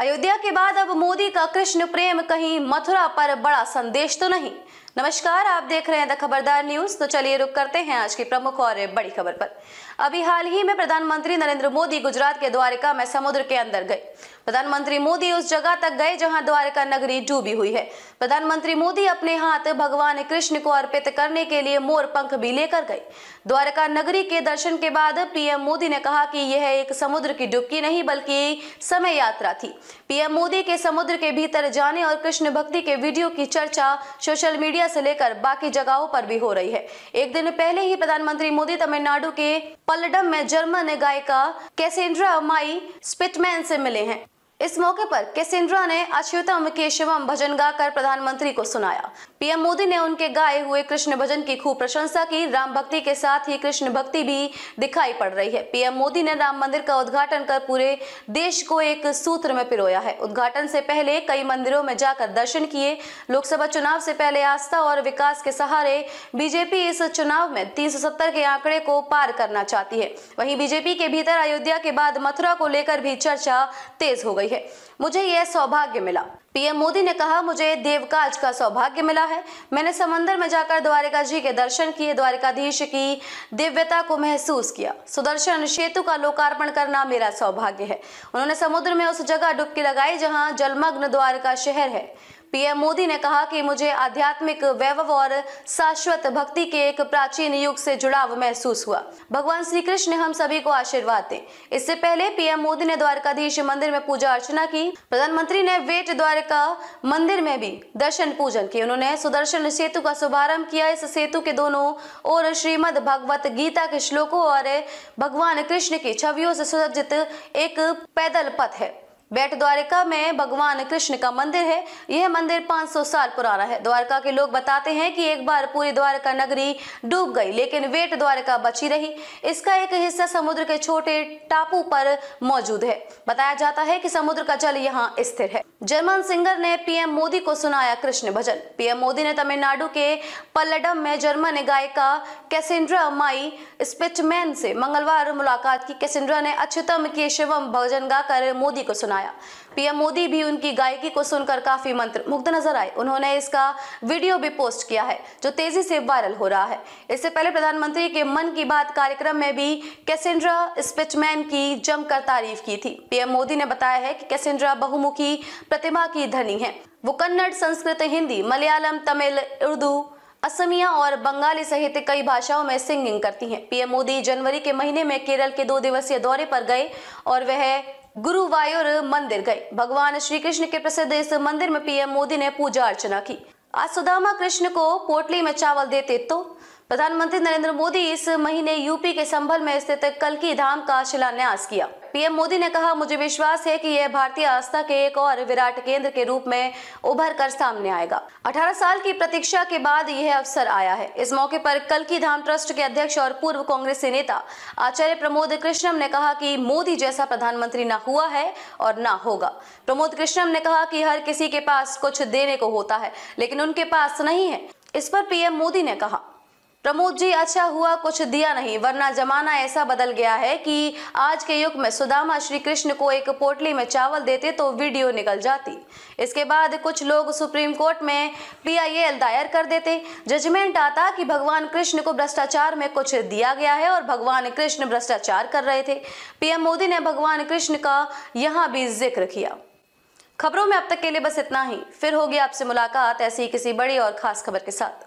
अयोध्या के बाद अब मोदी का कृष्ण प्रेम कहीं मथुरा पर बड़ा संदेश तो नहीं नमस्कार आप देख रहे हैं द खबरदार न्यूज तो चलिए रुक करते हैं आज की प्रमुख और बड़ी खबर पर अभी हाल ही में प्रधानमंत्री नरेंद्र मोदी गुजरात के द्वारिका में समुद्र के अंदर गए प्रधानमंत्री मोदी उस जगह तक गए जहां द्वारका नगरी डूबी हुई है प्रधानमंत्री मोदी अपने हाथ भगवान कृष्ण को अर्पित करने के लिए मोर पंख भी लेकर गए द्वारका नगरी के दर्शन के बाद पीएम मोदी ने कहा कि यह एक समुद्र की डुबकी नहीं बल्कि समय यात्रा थी पीएम मोदी के समुद्र के भीतर जाने और कृष्ण भक्ति के वीडियो की चर्चा सोशल मीडिया से लेकर बाकी जगहों पर भी हो रही है एक दिन पहले ही प्रधानमंत्री मोदी तमिलनाडु के पल्लडम में जर्मन गायिका कैसेंड्रा माई स्पिटमैन से मिले हैं इस मौके पर केसिंड्रा ने के केशवम भजन गाकर प्रधानमंत्री को सुनाया पीएम मोदी ने उनके गाए हुए कृष्ण भजन की खूब प्रशंसा की राम भक्ति के साथ ही कृष्ण भक्ति भी दिखाई पड़ रही है पीएम मोदी ने राम मंदिर का उद्घाटन कर पूरे देश को एक सूत्र में पिरोया है उद्घाटन से पहले कई मंदिरों में जाकर दर्शन किए लोकसभा चुनाव से पहले आस्था और विकास के सहारे बीजेपी इस चुनाव में तीन के आंकड़े को पार करना चाहती है वही बीजेपी के भीतर अयोध्या के बाद मथुरा को लेकर भी चर्चा तेज हो गई गई है मुझे यह सौभाग्य मिला पीएम मोदी ने कहा मुझे देवकाज का सौभाग्य मिला है मैंने समंदर में जाकर द्वारिका जी के दर्शन किए द्वारिकाधीश की दिव्यता को महसूस किया सुदर्शन सेतु का लोकार्पण करना मेरा सौभाग्य है उन्होंने समुद्र में उस जगह डुबकी लगाई जहाँ जलमग्न द्वारका शहर है पीएम मोदी ने कहा कि मुझे आध्यात्मिक वैभव और शाश्वत भक्ति के एक प्राचीन युग से जुड़ाव महसूस हुआ भगवान श्री कृष्ण हम सभी को आशीर्वाद दें इससे पहले पीएम मोदी ने द्वारकाधीश मंदिर में पूजा अर्चना की प्रधानमंत्री ने वेट द्वारका मंदिर में भी दर्शन पूजन की उन्होंने सुदर्शन सेतु का शुभारंभ किया इस सेतु के दोनों ओर श्रीमद भगवत गीता के श्लोकों और भगवान कृष्ण की छवियों से सुसज्जित एक पैदल पथ है बेट द्वारिका में भगवान कृष्ण का मंदिर है यह मंदिर 500 साल पुराना है द्वारका के लोग बताते हैं कि एक बार पूरी द्वारका नगरी डूब गई लेकिन वेट द्वारका बची रही इसका एक हिस्सा समुद्र के छोटे टापू पर मौजूद है बताया जाता है कि समुद्र का जल यहाँ स्थिर है जर्मन सिंगर ने पीएम मोदी को सुनाया कृष्ण भजन पीएम मोदी ने तमिलनाडु के पल्लडम में जर्मन गायिका कैसेंड्रा माई स्पिचमैन से मंगलवार मुलाकात की कैसेंड्रा ने अच्युतम शिवम भजन गाकर मोदी को सुनाया पीएम मोदी भी उनकी गायकी को सुनकर काफी मंत्र मुग्ध नजर आए उन्होंने इसका वीडियो भी पोस्ट किया है जो तेजी से वायरल हो रहा है इससे पहले प्रधानमंत्री के मन की बात कार्यक्रम में भी कैसेंड्रा स्पिचमैन की जमकर तारीफ की थी पीएम मोदी ने बताया है कि कैसेंड्रा बहुमुखी प्रतिमा की धनी है वो कन्नड़ संस्कृत हिंदी मलयालम तमिल उर्दू असमिया और बंगाली सहित कई भाषाओं में सिंगिंग करती हैं पीएम मोदी जनवरी के महीने में केरल के दो दिवसीय दौरे पर गए और वह गुरुवायुर मंदिर गए भगवान श्री कृष्ण के प्रसिद्ध इस मंदिर में पीएम मोदी ने पूजा अर्चना की आज सुदामा कृष्ण को पोटली में चावल देते तो प्रधानमंत्री नरेंद्र मोदी इस महीने यूपी के संभल में स्थित कलकी धाम का शिलान्यास किया पीएम मोदी ने कहा मुझे विश्वास है कि यह भारतीय आस्था के एक और विराट केंद्र के रूप में उभर कर सामने आएगा 18 साल की प्रतीक्षा के बाद यह अवसर आया है इस मौके पर कल की धाम ट्रस्ट के अध्यक्ष और पूर्व कांग्रेस नेता आचार्य प्रमोद कृष्णम ने कहा कि मोदी जैसा प्रधानमंत्री न हुआ है और न होगा प्रमोद कृष्णम ने कहा कि हर किसी के पास कुछ देने को होता है लेकिन उनके पास नहीं है इस पर पीएम मोदी ने कहा प्रमोद जी अच्छा हुआ कुछ दिया नहीं वरना जमाना ऐसा बदल गया है कि आज के युग में सुदामा श्री कृष्ण को एक पोटली में चावल देते तो वीडियो निकल जाती इसके बाद कुछ लोग सुप्रीम कोर्ट में पीआईएल दायर कर देते जजमेंट आता कि भगवान कृष्ण को भ्रष्टाचार में कुछ दिया गया है और भगवान कृष्ण भ्रष्टाचार कर रहे थे पीएम मोदी ने भगवान कृष्ण का यहाँ भी जिक्र किया खबरों में अब तक के लिए बस इतना ही फिर होगी आपसे मुलाकात ऐसी किसी बड़ी और खास खबर के साथ